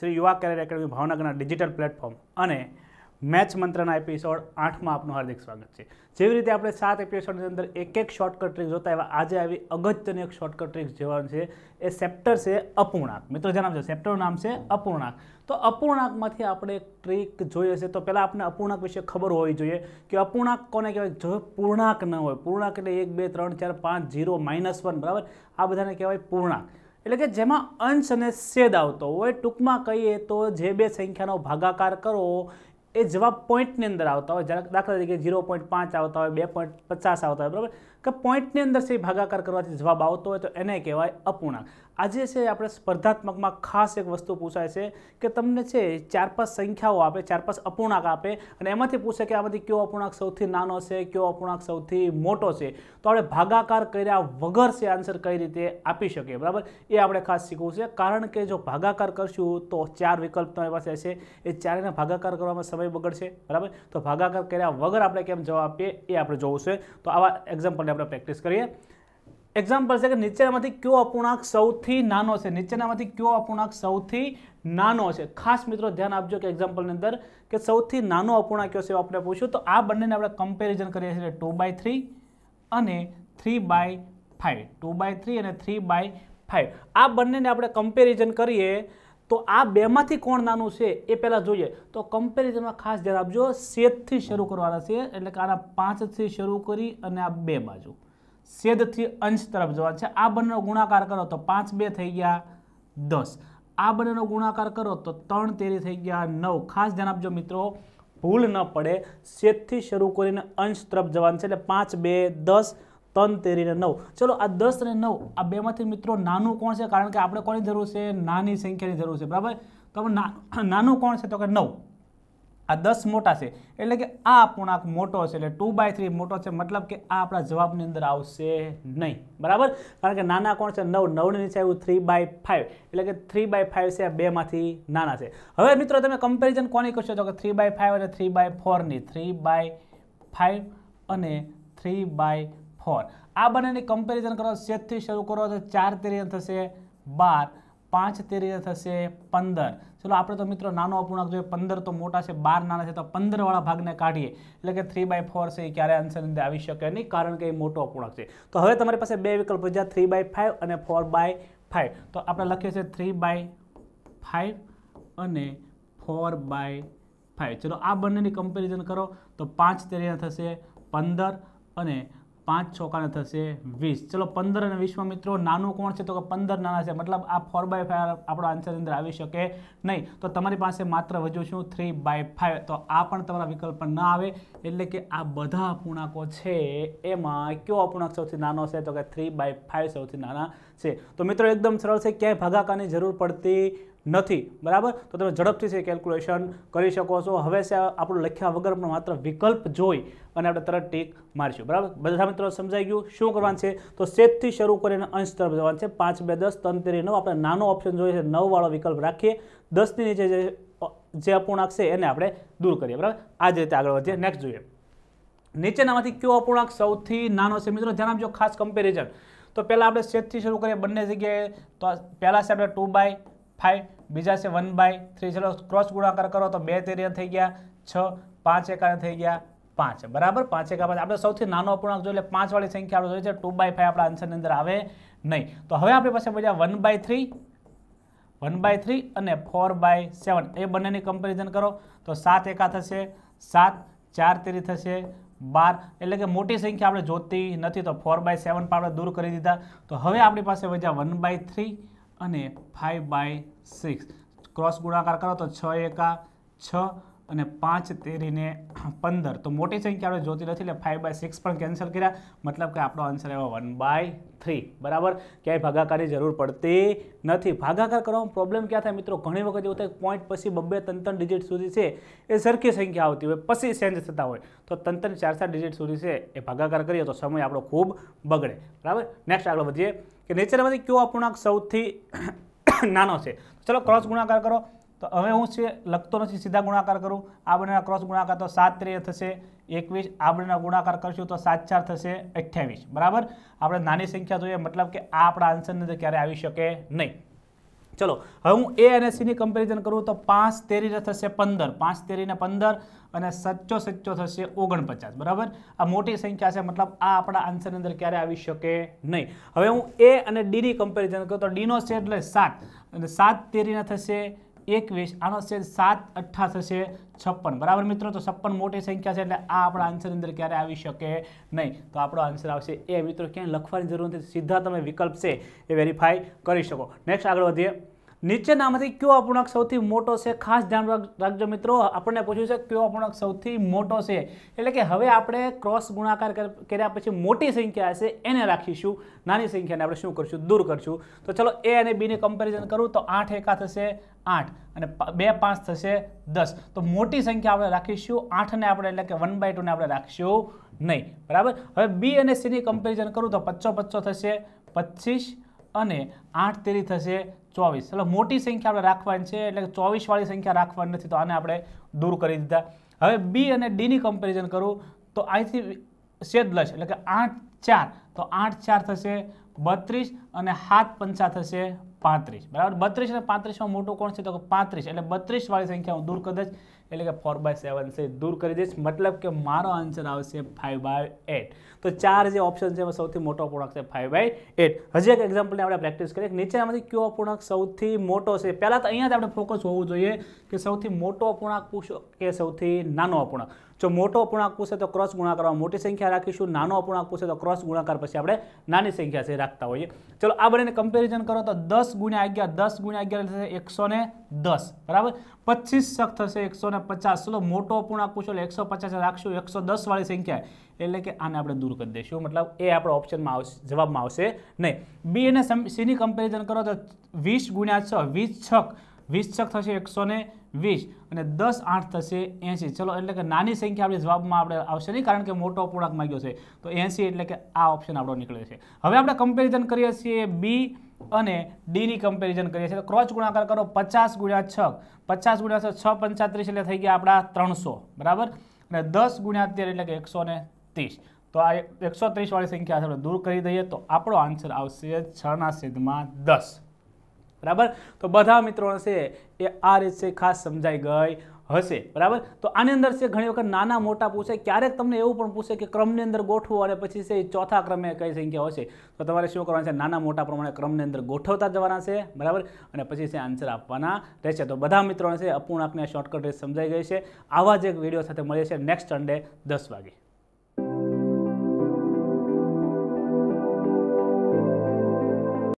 Shri Yuva career academy ભાવનગરના digital platform અને match મંત્રના એપિસોડ આઠમાં આપનું હાર્દિક સ્વાગત છે જેવી રીતે આપણે સાત એપિસોડની અંદર એક એક શોર્ટકટ ટ્રીક જોતા એવા આજે આવી અગત્યની એક શોર્ટકટ ટ્રીક જેવાનું છે એ સેપ્ટર છે અપૂર્ણાંક મિત્રો જણાવજો સેપ્ટરનું નામ છે અપૂર્ણાંક તો અપૂર્ણાંકમાંથી આપણે એક ટ્રીક જોઈએ છે તો પહેલાં આપણે અપૂર્ણાંક વિશે ખબર હોવી જોઈએ કે અપૂર્ણાંક કોને કહેવાય જો પૂર્ણાંક ન હોય પૂર્ણાંક એટલે એક બે ત્રણ ચાર પાંચ જીરો માઇનસ વન બરાબર આ બધાને કહેવાય પૂર્ણાંક એટલે કે જેમાં અંશ અને છેદ આવતો હોય ટૂંકમાં કહીએ તો જે બે સંખ્યાનો ભાગાકાર કરો એ જવાબ પોઈન્ટની અંદર આવતા હોય દાખલા તરીકે ઝીરો પોઈન્ટ પાંચ આવતા હોય બે પોઈન્ટ પચાસ આવતા હોય બરાબર કે પોઈન્ટની અંદર છે એ ભાગાકાર કરવાથી જવાબ આવતો હોય તો એને કહેવાય અપૂર્ણાંક આજે છે આપણે સ્પર્ધાત્મકમાં ખાસ એક વસ્તુ પૂછાય છે કે તમને છે ચાર પાંચ સંખ્યાઓ આપે ચાર પાંચ અપૂર્ણાંક આપે અને એમાંથી પૂછે કે આમાંથી કયો અપૂર્ણાંક સૌથી નાનો છે કયો અપૂર્ણાંક સૌથી મોટો છે તો આપણે ભાગાકાર કર્યા વગર છે આન્સર કઈ રીતે આપી શકીએ બરાબર એ આપણે ખાસ શીખવું છે કારણ કે જો ભાગાકાર કરશું તો ચાર વિકલ્પ તમારી પાસે છે એ ચારેને ભાગાકાર કરવામાં સમય બગડશે બરાબર તો ભાગાકાર કર્યા વગર આપણે કેમ જવાબ આપીએ એ આપણે જોવું છે તો આવા એક્ઝામ્પલને આપણે પ્રેક્ટિસ કરીએ એક્ઝામ્પલ છે કે નીચેનામાંથી કયો અપૂર્ણાંક સૌથી નાનો છે નીચેનામાંથી કયો અપૂર્ણાંક સૌથી નાનો છે ખાસ મિત્રો ધ્યાન આપજો કે એક્ઝામ્પલની અંદર કે સૌથી નાનો અપૂર્ણાંક કયો છે આપણે પૂછ્યું તો આ બંનેને આપણે કમ્પેરિઝન કરીએ છીએ ટુ બાય થ્રી અને three by five two by three અને થ્રી બાય ફાઇવ આ બંનેને આપણે કમ્પેરિઝન કરીએ તો આ બેમાંથી કોણ નાનું છે એ પહેલાં જોઈએ તો કમ્પેરિઝનમાં ખાસ ધ્યાન આપજો સેદથી શરૂ કરવાના છે એટલે કે આના પાંચથી શરૂ કરી અને આ બે બાજુ સેદથી અંશ તરફ જવાનું છે આ બંનેનો ગુણાકાર કરો તો પાંચ બે થઈ ગયા દસ આ બંનેનો ગુણાકાર કરો તો ત્રણ તેરી થઈ ગયા નવ ખાસ ધ્યાન આપજો મિત્રો ભૂલ ન પડે સેદથી શરૂ કરીને અંશ તરફ જવાનું છે એટલે પાંચ બે દસ ત્રણ તેરીને નવ ચલો આ દસ અને નવ આ બેમાંથી મિત્રો નાનું કોણ છે કારણ કે આપણે કોની જરૂર છે નાની સંખ્યાની જરૂર છે બરાબર તો નાનું કોણ છે તો કે નવ આ દસ મોટા છે એટલે કે આ પૂર્ણાંક મોટો છે એટલે ટુ બાય થ્રી મોટો છે મતલબ કે આ આપણા જવાબની અંદર આવશે નહીં બરાબર કારણ કે નાના કોણ છે નવ નવની નીચે આવ્યું થ્રી બાય ફાઇવ એટલે કે થ્રી બાય ફાઇવ છે આ બેમાંથી નાના છે હવે મિત્રો તમે કમ્પેરિઝન કોની કરશો તો કે થ્રી બાય ફાઇવ અને થ્રી બાય ફોરની થ્રી બાય ફાઇવ અને થ્રી બાય ફોર આ બંનેની કમ્પેરિઝન કરો સેજથી શરૂ કરો તો ચાર તેરિયા થશે બાર પાંચ તેરિયા થશે પંદર ચલો આપણે તો મિત્રો નાનો અપૂર્ણાંક જોઈએ પંદર તો મોટા છે બાર નાના છે તો પંદરવાળા ભાગને કાઢીએ એટલે કે થ્રી બાય ફોર છે એ ક્યારેય આન્સર અંદર આવી શકે નહીં કારણ કે એ મોટો અપૂર્ણક છે તો હવે તમારી પાસે બે વિકલ્પ છે થ્રી બાય ફાઇવ અને ફોર બાય ફાઇવ તો આપણે લખીએ છીએ થ્રી બાય ફાઇવ અને ફોર બાય ફાઇવ ચલો આ બંનેની કમ્પેરિઝન કરો તો પાંચ તેરિયા થશે પંદર અને પાંચ ચોકાને થશે વીસ ચલો પંદર અને વીસમાં મિત્રો નાનું કોણ છે તો કે પંદર નાના છે મતલબ આ ફોર બાય ફાઈવ આપણો આન્સર અંદર આવી શકે નહીં તો તમારી પાસે માત્ર વધુ શું થ્રી બાય ફાઈવ તો આ પણ તમારા વિકલ્પ ના આવે એટલે કે આ બધા અપૂર્ણાંકો છે એમાં કયો અપૂર્ણાંક સૌથી નાનો છે તો કે થ્રી બાય ફાઈવ સૌથી નાના છે તો મિત્રો એકદમ સરળ છે ક્યાંય ભાગાકારની જરૂર પડતી નથી બરાબર તો તમે ઝડપથી છે કેલ્ક્યુલેશન કરી શકો છો હવે છે આપણું લખ્યા વગર પણ માત્ર વિકલ્પ જોઈ અને આપણે તરત ટીક મારીશું બરાબર બધા મિત્રો સમજાઈ ગયું શું કરવાનું છે તો સેજથી શરૂ કરીને અંશ તરફ જવાનું છે પાંચ બે દસ ત્રણ તેરી નવ આપણે નાનો ઓપ્શન જોઈએ છે નવવાળો વિકલ્પ રાખીએ દસની નીચે જે જે અપૂર્ણાંક છે એને આપણે દૂર કરીએ બરાબર આ રીતે આગળ વધીએ નેક્સ્ટ જોઈએ નીચેનામાંથી કયો અપૂર્ણાંક સૌથી નાનો છે મિત્રો ધ્યાન આપજો ખાસ કમ્પેરિઝન તો પહેલાં આપણે સેજથી શરૂ કરીએ બંને જગ્યાએ તો પહેલાં છે આપણે ટુ બાય ફાઇવ બીજા છે વન બાય થ્રી ચલો ક્રોસ ગુણાકાર કરો તો બે તેરિયા થઈ ગયા છ પાંચ એકાને થઈ ગયા પાંચ બરાબર પાંચ એકા પાંચ આપણે સૌથી નાનો અપૂર્ણાંક જોઈએ એટલે પાંચવાળી સંખ્યા આપણે જોઈએ છે ટુ બાય ફાઈવ આપણા આન્સરની અંદર આવે નહીં તો હવે આપણી પાસે બજા one by three one by three અને ફોર બાય સેવન એ બંનેની કમ્પેરિઝન કરો તો સાત એકા થશે સાત ચાર તેરી થશે બાર એટલે કે મોટી સંખ્યા આપણે જોતી નથી તો ફોર બાય સેવન પણ આપણે દૂર કરી દીધા તો હવે આપણી પાસે બધા વન બાય થ્રી અને ફાઇવ બાય સિક્સ ક્રોસ ગુણાકાર કરો તો છ એકા છ અને પાંચ તેરીને પંદર તો મોટી સંખ્યા આપણે જોતી નથી એટલે ફાઇવ બાય સિક્સ પણ કેન્સલ કર્યા મતલબ કે આપણો આન્સર એવો વન બાય થ્રી બરાબર ક્યાંય ભાગાકારની જરૂર પડતી નથી ભાગાકાર કરવામાં પ્રોબ્લેમ ક્યાં થાય મિત્રો ઘણી વખત એવું થાય પોઈન્ટ પછી બબ્બે તંત્ર ત્રણ ડિજિટ સુધી છે એ સરખી સંખ્યા આવતી હોય પછી ચેન્જ થતા હોય તો ત્રણ ચાર ચાર ડિજિટ સુધી છે એ ભાગાકાર કરીએ તો સમય આપણો ખૂબ બગડે બરાબર નેક્સ્ટ આગળ વધીએ કે નીચેનામાંથી કયો અપૂર્ણાંક સૌથી નાનો છે ચલો ક્રોસ ગુણાકાર કરો તો હવે હું છે લખતો નથી સીધા ગુણાકાર કરું આ બંનેના ક્રોસ ગુણાકાર તો સાત ત્રેય થશે એકવીસ આ બંનેના ગુણાકાર કરશું તો સાત ચાર થશે અઠ્યાવીસ બરાબર આપણે નાની સંખ્યા જોઈએ મતલબ કે આ આપણા આન્સરની અંદર ક્યારે આવી શકે નહીં ચલો હવે હું એ અને સીની કમ્પેરિઝન કરું તો પાંચ તેરીને થશે પંદર પાંચ તેરીને પંદર અને સચ્ચો સચ્ચો થશે ઓગણપચાસ બરાબર આ મોટી સંખ્યા છે મતલબ આ આપણા આન્સરની અંદર ક્યારે આવી શકે નહીં હવે હું એ અને ડીની કમ્પેરિઝન કરું તો ડીનો છે એટલે સાત અને સાત તેરીને થશે એકવીસ આનો છે સાત અઠ્ઠાસ હશે છપ્પન બરાબર મિત્રો તો છપ્પન મોટી સંખ્યા છે એટલે આ આપણા આન્સર અંદર ક્યારે આવી શકે નહીં તો આપણો આન્સર આવશે એ મિત્રો ક્યાંય લખવાની જરૂર નથી સીધા તમે વિકલ્પ છે એ વેરીફાઈ કરી શકો નેક્સ્ટ આગળ વધીએ નીચેના નીચેનામાંથી કયો અપૂર્ણાંક સૌથી મોટો છે ખાસ ધ્યાન રાખજો મિત્રો આપણને પૂછ્યું છે કયો અપૂર્ણાંક સૌથી મોટો છે એટલે કે હવે આપણે ક્રોસ ગુણાકાર કર્યા પછી મોટી સંખ્યા હશે એને રાખીશું નાની સંખ્યાને આપણે શું કરશું દૂર કરશું તો ચલો એ અને બીને કમ્પેરિઝન કરું તો આઠ એકા થશે આઠ અને બે પાંચ થશે દસ તો મોટી સંખ્યા આપણે રાખીશું આઠને આપણે એટલે કે વન બાય ટુને આપણે રાખીશું નહીં બરાબર હવે બી અને સીની કમ્પેરિઝન કરું તો પચ્ચો પચ્ચો થશે પચીસ અને આઠ તેરી થશે ચોવીસ એટલે મોટી સંખ્યા આપણે રાખવાની છે એટલે ચોવીસવાળી સંખ્યા રાખવાની નથી તો આને આપણે દૂર કરી દીધા હવે બી અને ડીની કમ્પેરિઝન કરું તો અહીંથી સેદલશ એટલે કે આઠ ચાર તો આઠ ચાર થશે બત્રીસ અને હાથ પંચા થશે પાંત્રીસ બરાબર બત્રીસ અને પાંત્રીસમાં મોટું કોણ છે તો પાંત્રીસ એટલે બત્રીસવાળી સંખ્યા હું દૂર કરી દઈશ એટલે કે ફોર બાય સેવન છે દૂર કરી દઈશ મતલબ કે મારો આન્સર આવશે ફાઇવ બાય એટ તો ચાર જે ઓપ્શન છે એમાં સૌથી મોટો પૂર્ણક છે ફાઇવ બાય એટ હજી એક એક્ઝામ્પલને આપણે પ્રેક્ટિસ કરીએ નીચેનામાંથી કયો પૂર્ણક સૌથી મોટો છે પહેલાં તો અહીંયા આપણે ફોકસ હોવું જોઈએ કે સૌથી મોટો અપૂર્ણાંક પૂછો કે સૌથી નાનો અપૂર્ણાંક જો મોટો અપૂર્ણાંક પૂછે તો ક્રોસ ગુણાકારમાં મોટી સંખ્યા રાખીશું નાનો અપૂર્ણાંક પૂછે તો ક્રોસ ગુણાકાર પછી આપણે નાની સંખ્યા છે રાખતા હોઈએ ચલો આ બંનેને કમ્પેરિઝન કરો તો દસ ગુણ્યા અગિયાર દસ ગુણ્યા અગિયાર થશે એકસો ને દસ બરાબર પચીસ શક થશે એકસો ને પચાસ ચલો મોટો અપૂર્ણાંક પૂછો એટલે એકસો પચાસ રાખશું એકસો દસવાળી સંખ્યા એટલે કે આને આપણે દૂર કરી દઈશું મતલબ એ આપણો ઓપ્શનમાં આવશે જવાબમાં આવશે નહીં બી અને સીની કમ્પેરિઝન કરો તો વીસ ગુણ્યા છ વીસ છક વીસ છક થશે એકસો વીસ અને દસ આઠ થશે એંસી ચલો એટલે કે નાની સંખ્યા આપણે જવાબમાં આપણે આવશે નહીં કારણ કે મોટો પૂર્ણાંક માંગ્યો છે તો એંસી એટલે કે આ ઓપ્શન આપણો નીકળે છે હવે આપણે કમ્પેરિઝન કરીએ છીએ બી અને ડીની કમ્પેરિઝન કરીએ છીએ ક્રોચ ગુણાકાર કરો પચાસ ગુણ્યા છ પચાસ ગુણ્યા છ પંચાત્રીસ એટલે થઈ ગયા આપણા ત્રણસો બરાબર અને દસ ગુણ્યા તેર એટલે કે એકસો ને ત્રીસ તો આ એકસો ત્રીસવાળી સંખ્યા આપણે દૂર કરી દઈએ તો આપણો આન્સર આવશે છના છેદમાં દસ બરાબર તો બધા મિત્રો હશે એ આ રીત છે ખાસ સમજાઈ ગઈ હશે બરાબર તો આની અંદર છે ઘણી વખત નાના મોટા પૂછે ક્યારેક તમને એવું પણ પૂછે કે ક્રમની અંદર ગોઠવો અને પછી છે ચોથા ક્રમે કઈ સંખ્યા હશે તો તમારે શું કરવાનું છે નાના મોટા પ્રમાણે ક્રમની અંદર ગોઠવતા જવાના છે બરાબર અને પછી છે આન્સર આપવાના રહેશે તો બધા મિત્રો છે અપૂર્ણાંકને શોર્ટકટ રીત સમજાઈ ગઈ છે આવા જ એક વિડીયો સાથે મળીએ છીએ નેક્સ્ટ સન્ડે દસ વાગે